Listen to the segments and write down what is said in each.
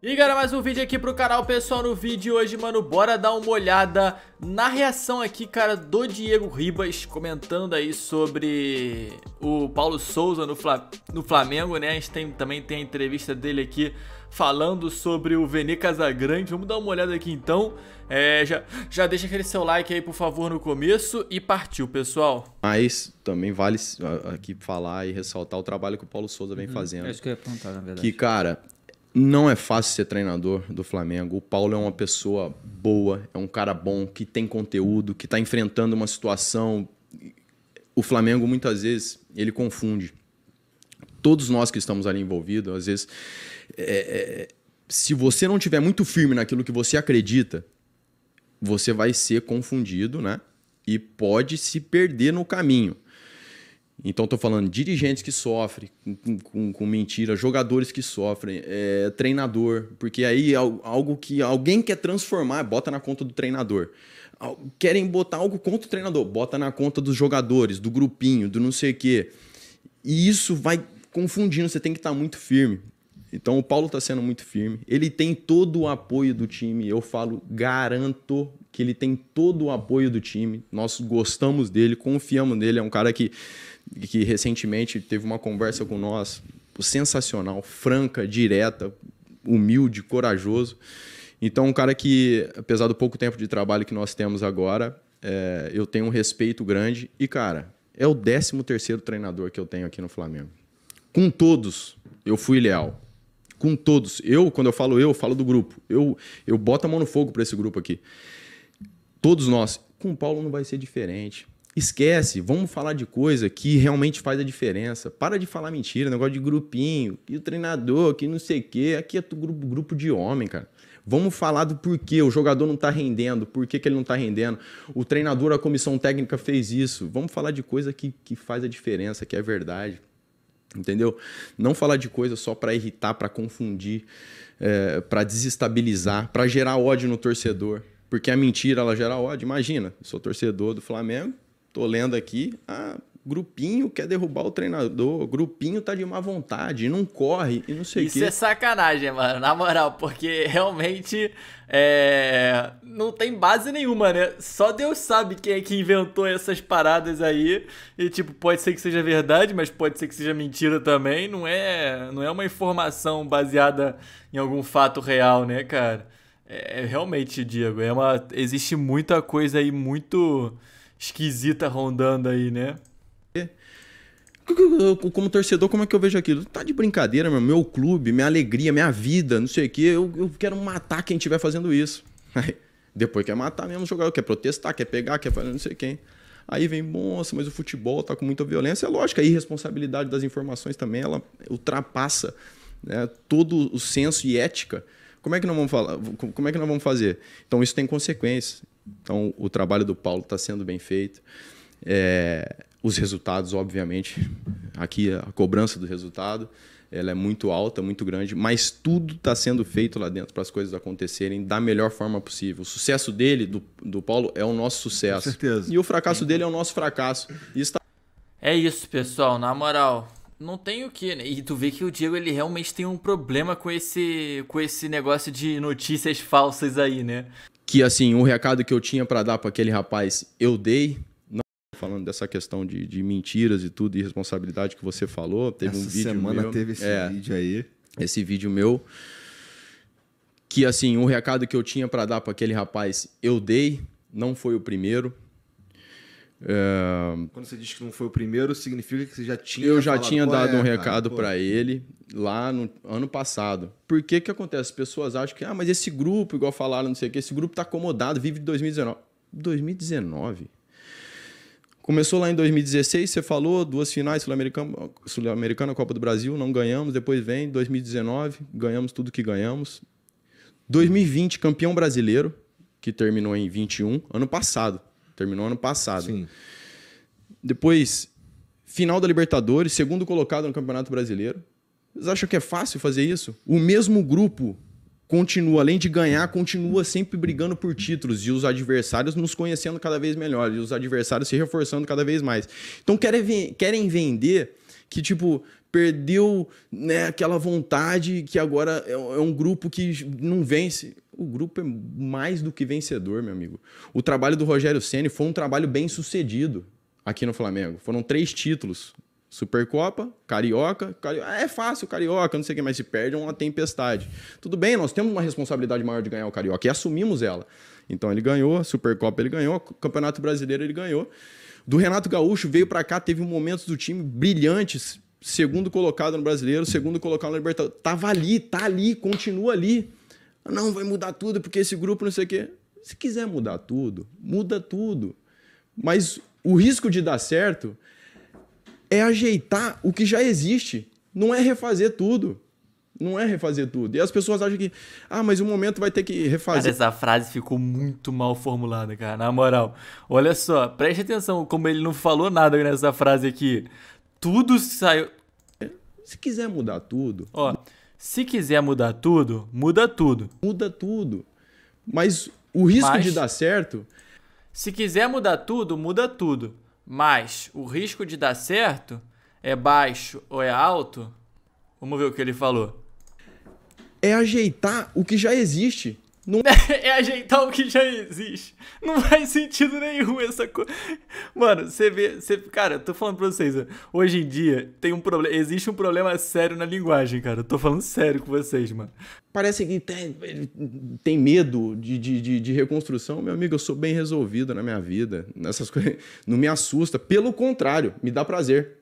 E galera, mais um vídeo aqui pro canal, pessoal, no vídeo hoje, mano, bora dar uma olhada na reação aqui, cara, do Diego Ribas, comentando aí sobre o Paulo Souza no, no Flamengo, né, a gente tem, também tem a entrevista dele aqui falando sobre o Vene Casagrande, vamos dar uma olhada aqui então, é, já, já deixa aquele seu like aí, por favor, no começo e partiu, pessoal. Mas também vale aqui falar e ressaltar o trabalho que o Paulo Souza vem uhum. fazendo. É isso que eu ia apontar, na verdade. Que, cara, não é fácil ser treinador do Flamengo. O Paulo é uma pessoa boa, é um cara bom, que tem conteúdo, que está enfrentando uma situação. O Flamengo, muitas vezes, ele confunde. Todos nós que estamos ali envolvidos, às vezes, é, é, se você não tiver muito firme naquilo que você acredita, você vai ser confundido, né? E pode se perder no caminho. Então, estou falando dirigentes que sofrem com, com, com mentira, jogadores que sofrem, é, treinador, porque aí é algo que alguém quer transformar, bota na conta do treinador. Querem botar algo contra o treinador, bota na conta dos jogadores, do grupinho, do não sei o quê. E isso vai confundindo, você tem que estar tá muito firme. Então, o Paulo está sendo muito firme. Ele tem todo o apoio do time, eu falo, garanto que ele tem todo o apoio do time. Nós gostamos dele, confiamos nele. É um cara que que recentemente teve uma conversa com nós, sensacional, franca, direta, humilde, corajoso. Então, um cara que, apesar do pouco tempo de trabalho que nós temos agora, é, eu tenho um respeito grande. E, cara, é o 13 terceiro treinador que eu tenho aqui no Flamengo. Com todos, eu fui leal. Com todos. Eu, quando eu falo eu, eu falo do grupo. Eu, eu boto a mão no fogo para esse grupo aqui. Todos nós. Com o Paulo não vai ser diferente. Esquece, vamos falar de coisa que realmente faz a diferença. Para de falar mentira, negócio de grupinho, que o treinador, que não sei o quê. Aqui é grupo, grupo de homem, cara. Vamos falar do porquê o jogador não está rendendo, por que, que ele não está rendendo. O treinador, a comissão técnica fez isso. Vamos falar de coisa que, que faz a diferença, que é verdade. Entendeu? Não falar de coisa só para irritar, para confundir, é, para desestabilizar, para gerar ódio no torcedor. Porque a mentira, ela gera ódio. Imagina, eu sou torcedor do Flamengo, Tô lendo aqui, ah, grupinho quer derrubar o treinador, grupinho tá de má vontade, não corre e não sei o quê. Isso é sacanagem, mano, na moral, porque realmente é... não tem base nenhuma, né? Só Deus sabe quem é que inventou essas paradas aí. E tipo, pode ser que seja verdade, mas pode ser que seja mentira também, não é, não é uma informação baseada em algum fato real, né, cara? É, é realmente, Diego, é uma existe muita coisa aí muito esquisita rondando aí, né? Como torcedor, como é que eu vejo aquilo? Tá de brincadeira, meu, meu clube, minha alegria, minha vida, não sei o quê. Eu, eu quero matar quem estiver fazendo isso. Aí, depois quer matar mesmo o jogador, quer protestar, quer pegar, quer fazer não sei quem. Aí vem, moça, mas o futebol tá com muita violência. É lógico, a irresponsabilidade das informações também, ela ultrapassa né, todo o senso e ética. Como é que nós vamos falar? Como é que nós vamos fazer? Então isso tem consequências. Então, o trabalho do Paulo está sendo bem feito. É, os resultados, obviamente, aqui a cobrança do resultado, ela é muito alta, muito grande, mas tudo está sendo feito lá dentro para as coisas acontecerem da melhor forma possível. O sucesso dele, do, do Paulo, é o nosso sucesso. Com certeza. E o fracasso Sim. dele é o nosso fracasso. Isso É isso, pessoal. Na moral, não tem o que, né? E tu vê que o Diego ele realmente tem um problema com esse com esse negócio de notícias falsas aí, né? que assim, o recado que eu tinha para dar para aquele rapaz, eu dei. Não falando dessa questão de, de mentiras e tudo, e responsabilidade que você falou. Teve Essa um vídeo semana meu, teve esse é, vídeo aí. Esse vídeo meu. Que assim, o recado que eu tinha para dar para aquele rapaz, eu dei. Não foi o primeiro, é... Quando você diz que não foi o primeiro, significa que você já tinha. Eu já tinha dado é, um recado para ele lá no ano passado. Por que que acontece? As pessoas acham que, ah, mas esse grupo, igual falaram, não sei o que, esse grupo tá acomodado, vive de 2019. 2019. Começou lá em 2016, você falou, duas finais, Sul-Americana, Sul Copa do Brasil, não ganhamos, depois vem 2019, ganhamos tudo que ganhamos. 2020, campeão brasileiro, que terminou em 21, ano passado. Terminou ano passado. Sim. Depois, final da Libertadores, segundo colocado no Campeonato Brasileiro. Vocês acham que é fácil fazer isso? O mesmo grupo continua, além de ganhar, continua sempre brigando por títulos e os adversários nos conhecendo cada vez melhor e os adversários se reforçando cada vez mais. Então querem, querem vender que, tipo, perdeu né, aquela vontade que agora é, é um grupo que não vence o grupo é mais do que vencedor, meu amigo. O trabalho do Rogério Ceni foi um trabalho bem sucedido aqui no Flamengo. Foram três títulos: Supercopa, Carioca, é fácil Carioca, não sei o que mais se perde É uma tempestade. Tudo bem, nós temos uma responsabilidade maior de ganhar o Carioca e assumimos ela. Então ele ganhou, a Supercopa ele ganhou, o Campeonato Brasileiro ele ganhou. Do Renato Gaúcho veio para cá, teve momentos do time brilhantes, segundo colocado no Brasileiro, segundo colocado no Libertadores. Tava ali, tá ali, continua ali. Não, vai mudar tudo porque esse grupo não sei o quê. Se quiser mudar tudo, muda tudo. Mas o risco de dar certo é ajeitar o que já existe. Não é refazer tudo. Não é refazer tudo. E as pessoas acham que, ah, mas o um momento vai ter que refazer. Cara, essa frase ficou muito mal formulada, cara, na moral. Olha só, preste atenção como ele não falou nada nessa frase aqui. Tudo saiu. Se quiser mudar tudo. Ó. Se quiser mudar tudo, muda tudo. Muda tudo. Mas o risco Mas, de dar certo. Se quiser mudar tudo, muda tudo. Mas o risco de dar certo é baixo ou é alto? Vamos ver o que ele falou. É ajeitar o que já existe. Não... é ajeitar o que já existe. Não faz sentido nenhum essa coisa. Mano, você vê. Você... Cara, tô falando pra vocês. Hoje em dia tem um problema. Existe um problema sério na linguagem, cara. Eu tô falando sério com vocês, mano. Parece que tem, tem medo de, de, de, de, reconstrução. Meu amigo, eu sou bem resolvido na minha vida. Nessas coisas. Não me assusta. Pelo contrário, me dá prazer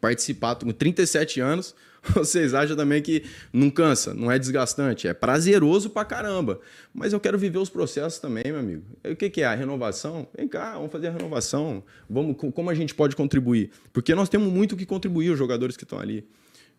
participar, com 37 anos, vocês acham também que não cansa, não é desgastante, é prazeroso pra caramba. Mas eu quero viver os processos também, meu amigo. E o que, é a renovação? Vem cá, vamos fazer a renovação. Vamos, como a gente pode contribuir? Porque nós temos muito que contribuir, os jogadores que estão ali.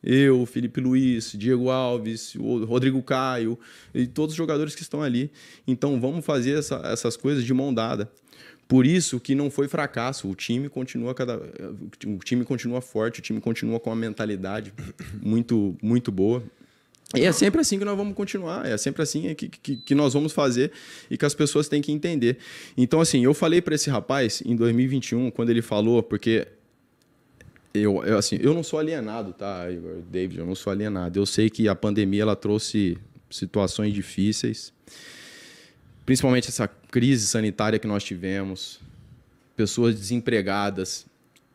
Eu, Felipe Luiz, Diego Alves, o Rodrigo Caio e todos os jogadores que estão ali. Então vamos fazer essa, essas coisas de mão dada. Por isso que não foi fracasso, o time continua cada eh, o time continua forte, o time continua com uma mentalidade muito muito boa. E é sempre assim que nós vamos continuar, é sempre assim que, que, que nós vamos fazer e que as pessoas têm que entender. Então, assim, eu falei para esse rapaz em 2021, quando ele falou, porque eu, eu, assim, eu não sou alienado, tá, David? Eu não sou alienado. Eu sei que a pandemia ela trouxe situações difíceis principalmente essa crise sanitária que nós tivemos, pessoas desempregadas.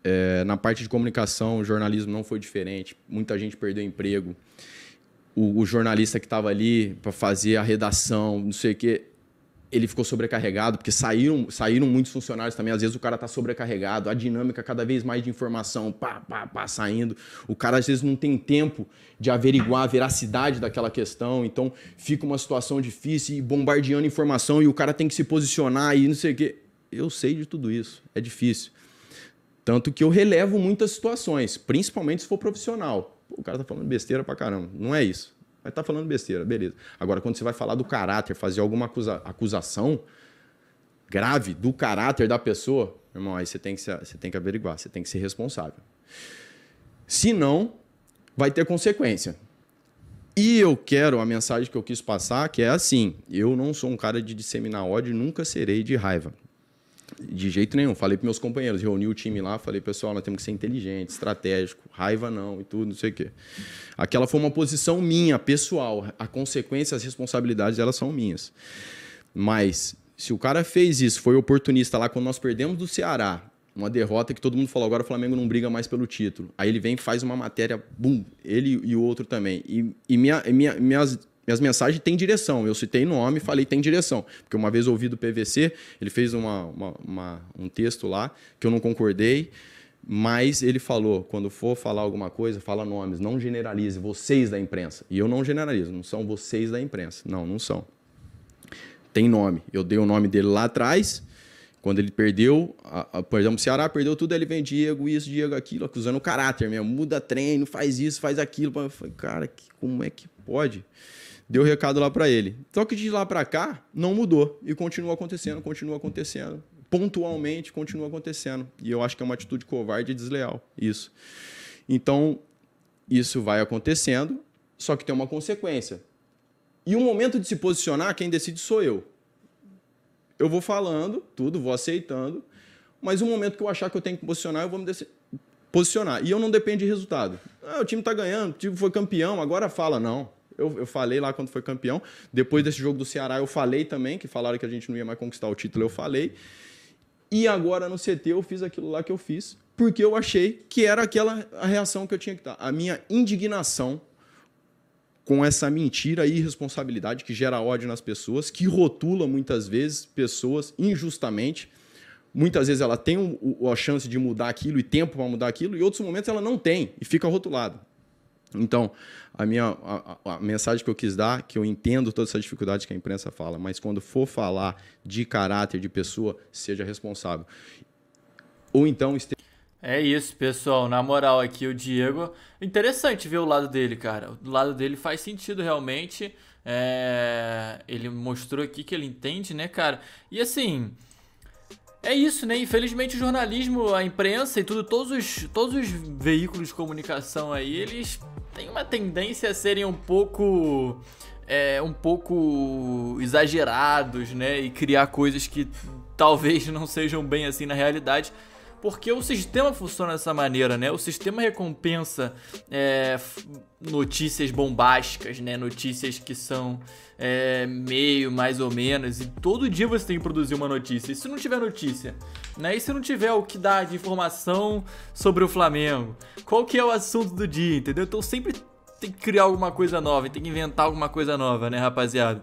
É, na parte de comunicação, o jornalismo não foi diferente. Muita gente perdeu emprego. O, o jornalista que estava ali para fazer a redação, não sei o quê, ele ficou sobrecarregado, porque saíram, saíram muitos funcionários também. Às vezes o cara está sobrecarregado, a dinâmica cada vez mais de informação, pá, pá, pá, saindo. O cara às vezes não tem tempo de averiguar a veracidade daquela questão, então fica uma situação difícil e bombardeando informação e o cara tem que se posicionar e não sei o quê. Eu sei de tudo isso, é difícil. Tanto que eu relevo muitas situações, principalmente se for profissional. Pô, o cara está falando besteira pra caramba. Não é isso vai estar tá falando besteira, beleza. Agora, quando você vai falar do caráter, fazer alguma acusa acusação grave do caráter da pessoa, irmão, aí você tem, que você tem que averiguar, você tem que ser responsável. Se não, vai ter consequência. E eu quero a mensagem que eu quis passar, que é assim: eu não sou um cara de disseminar ódio, nunca serei de raiva. De jeito nenhum. Falei para meus companheiros, reuni o time lá, falei, pessoal, nós temos que ser inteligente, estratégico, raiva não e tudo, não sei o quê. Aquela foi uma posição minha, pessoal. A consequência, as responsabilidades, elas são minhas. Mas se o cara fez isso, foi oportunista lá quando nós perdemos do Ceará, uma derrota que todo mundo falou agora o Flamengo não briga mais pelo título. Aí ele vem e faz uma matéria, bum, ele e o outro também. E, e minha, minha, minhas minhas mensagens têm direção. Eu citei nome, falei tem direção. Porque uma vez ouvi do PVC, ele fez uma, uma, uma, um texto lá que eu não concordei, mas ele falou: quando for falar alguma coisa, fala nomes, não generalize, vocês da imprensa. E eu não generalizo, não são vocês da imprensa. Não, não são. Tem nome. Eu dei o nome dele lá atrás. Quando ele perdeu, a, a, por exemplo, o Ceará perdeu tudo, ele vem Diego, isso, Diego, aquilo, acusando o caráter mesmo. Muda treino, faz isso, faz aquilo. Eu falei, cara, que, como é que pode? deu recado lá para ele. Só que de lá para cá não mudou e continua acontecendo, continua acontecendo, pontualmente continua acontecendo. E eu acho que é uma atitude covarde e desleal isso. Então, isso vai acontecendo, só que tem uma consequência. E o momento de se posicionar, quem decide sou eu. Eu vou falando tudo, vou aceitando, mas o momento que eu achar que eu tenho que posicionar, eu vou me posicionar. E eu não dependo de resultado. Ah, o time está ganhando, o time foi campeão, agora fala. Não, eu, eu falei lá quando foi campeão. Depois desse jogo do Ceará, eu falei também, que falaram que a gente não ia mais conquistar o título, eu falei. E agora no CT eu fiz aquilo lá que eu fiz, porque eu achei que era aquela a reação que eu tinha que dar. A minha indignação com essa mentira e irresponsabilidade que gera ódio nas pessoas, que rotula muitas vezes pessoas injustamente. Muitas vezes ela tem a chance de mudar aquilo e tempo para mudar aquilo, e outros momentos ela não tem e fica rotulada. Então, a minha a, a, mensagem que eu quis dar, que eu entendo toda essa dificuldade que a imprensa fala, mas quando for falar de caráter de pessoa, seja responsável. Ou então esteja é isso, pessoal. Na moral, aqui o Diego. Interessante ver o lado dele, cara. O lado dele faz sentido realmente. É... Ele mostrou aqui que ele entende, né, cara? E assim, é isso, né? Infelizmente o jornalismo, a imprensa e tudo, todos os, todos os veículos de comunicação aí, eles têm uma tendência a serem um pouco. É, um pouco exagerados, né? E criar coisas que talvez não sejam bem assim na realidade porque o sistema funciona dessa maneira, né? O sistema recompensa é, notícias bombásticas, né? Notícias que são é, meio, mais ou menos, e todo dia você tem que produzir uma notícia. E se não tiver notícia, né? E se não tiver o que dá de informação sobre o Flamengo? Qual que é o assunto do dia, entendeu? Então sempre tem que criar alguma coisa nova, tem que inventar alguma coisa nova, né, rapaziada?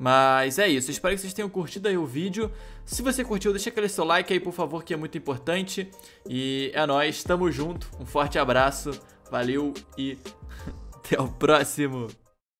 Mas é isso, espero que vocês tenham curtido aí o vídeo. Se você curtiu, deixa aquele seu like aí, por favor, que é muito importante. E é nóis, tamo junto, um forte abraço, valeu e até o próximo!